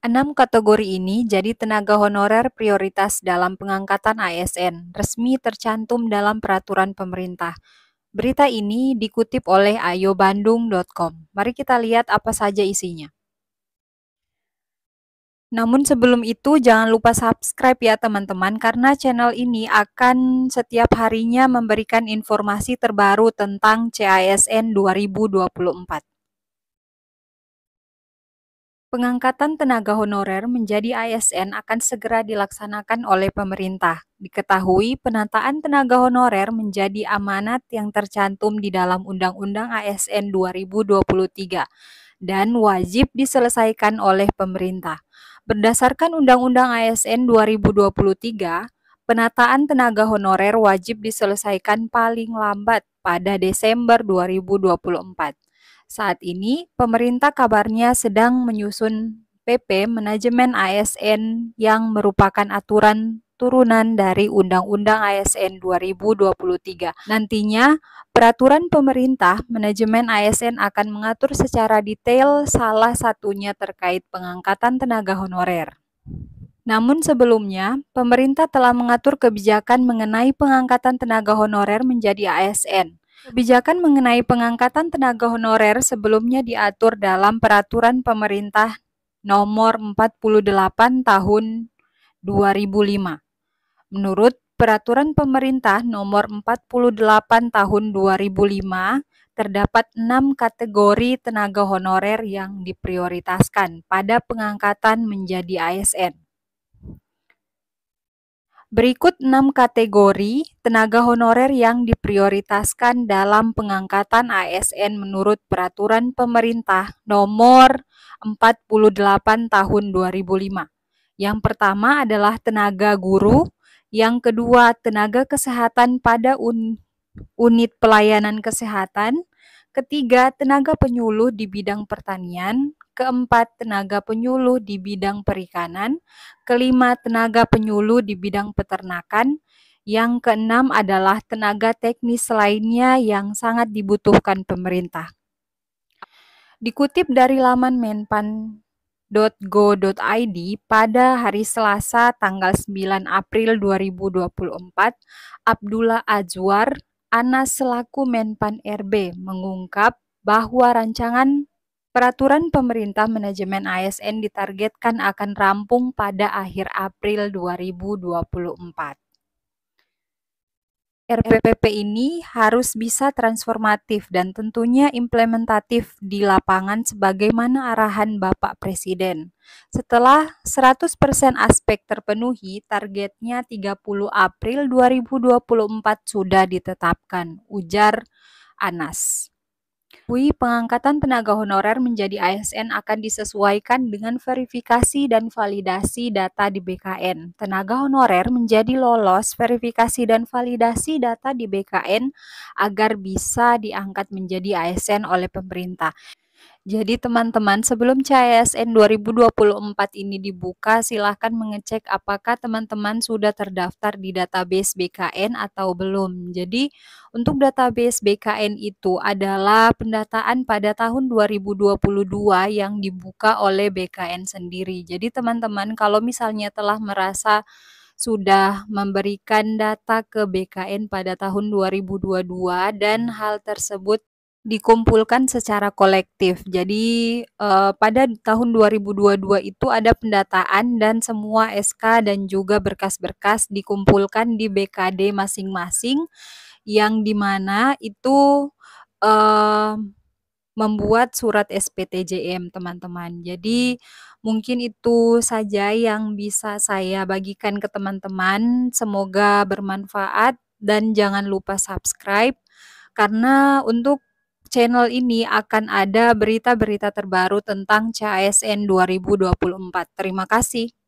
Enam kategori ini jadi tenaga honorer prioritas dalam pengangkatan ASN, resmi tercantum dalam peraturan pemerintah. Berita ini dikutip oleh ayobandung.com. Mari kita lihat apa saja isinya. Namun sebelum itu jangan lupa subscribe ya teman-teman karena channel ini akan setiap harinya memberikan informasi terbaru tentang CASN 2024. Pengangkatan tenaga honorer menjadi ASN akan segera dilaksanakan oleh pemerintah. Diketahui, penataan tenaga honorer menjadi amanat yang tercantum di dalam Undang-Undang ASN 2023 dan wajib diselesaikan oleh pemerintah. Berdasarkan Undang-Undang ASN 2023, penataan tenaga honorer wajib diselesaikan paling lambat pada Desember 2024. Saat ini, pemerintah kabarnya sedang menyusun PP Manajemen ASN yang merupakan aturan turunan dari Undang-Undang ASN 2023. Nantinya, peraturan pemerintah manajemen ASN akan mengatur secara detail salah satunya terkait pengangkatan tenaga honorer. Namun sebelumnya, pemerintah telah mengatur kebijakan mengenai pengangkatan tenaga honorer menjadi ASN. Kebijakan mengenai pengangkatan tenaga honorer sebelumnya diatur dalam Peraturan Pemerintah Nomor 48 Tahun 2005. Menurut Peraturan Pemerintah Nomor 48 Tahun 2005, terdapat enam kategori tenaga honorer yang diprioritaskan pada pengangkatan menjadi ASN. Berikut enam kategori tenaga honorer yang diprioritaskan dalam pengangkatan ASN menurut peraturan pemerintah nomor 48 tahun 2005. Yang pertama adalah tenaga guru, yang kedua tenaga kesehatan pada un unit pelayanan kesehatan, ketiga tenaga penyuluh di bidang pertanian, keempat tenaga penyuluh di bidang perikanan, kelima tenaga penyuluh di bidang peternakan, yang keenam adalah tenaga teknis lainnya yang sangat dibutuhkan pemerintah. Dikutip dari laman menpan.go.id pada hari Selasa tanggal 9 April 2024, Abdullah Azwar, Anas selaku Menpan RB mengungkap bahwa rancangan Peraturan Pemerintah Manajemen ASN ditargetkan akan rampung pada akhir April 2024. RPPP ini harus bisa transformatif dan tentunya implementatif di lapangan sebagaimana arahan Bapak Presiden. Setelah 100% aspek terpenuhi, targetnya 30 April 2024 sudah ditetapkan, ujar Anas. Wui, pengangkatan tenaga honorer menjadi ASN akan disesuaikan dengan verifikasi dan validasi data di BKN. Tenaga honorer menjadi lolos verifikasi dan validasi data di BKN agar bisa diangkat menjadi ASN oleh pemerintah. Jadi teman-teman sebelum CSN 2024 ini dibuka silahkan mengecek apakah teman-teman sudah terdaftar di database BKN atau belum. Jadi untuk database BKN itu adalah pendataan pada tahun 2022 yang dibuka oleh BKN sendiri. Jadi teman-teman kalau misalnya telah merasa sudah memberikan data ke BKN pada tahun 2022 dan hal tersebut dikumpulkan secara kolektif. Jadi eh, pada tahun 2022 itu ada pendataan dan semua SK dan juga berkas-berkas dikumpulkan di BKD masing-masing yang dimana itu eh, membuat surat SPTJM teman-teman. Jadi mungkin itu saja yang bisa saya bagikan ke teman-teman. Semoga bermanfaat dan jangan lupa subscribe karena untuk channel ini akan ada berita-berita terbaru tentang CASN 2024. Terima kasih.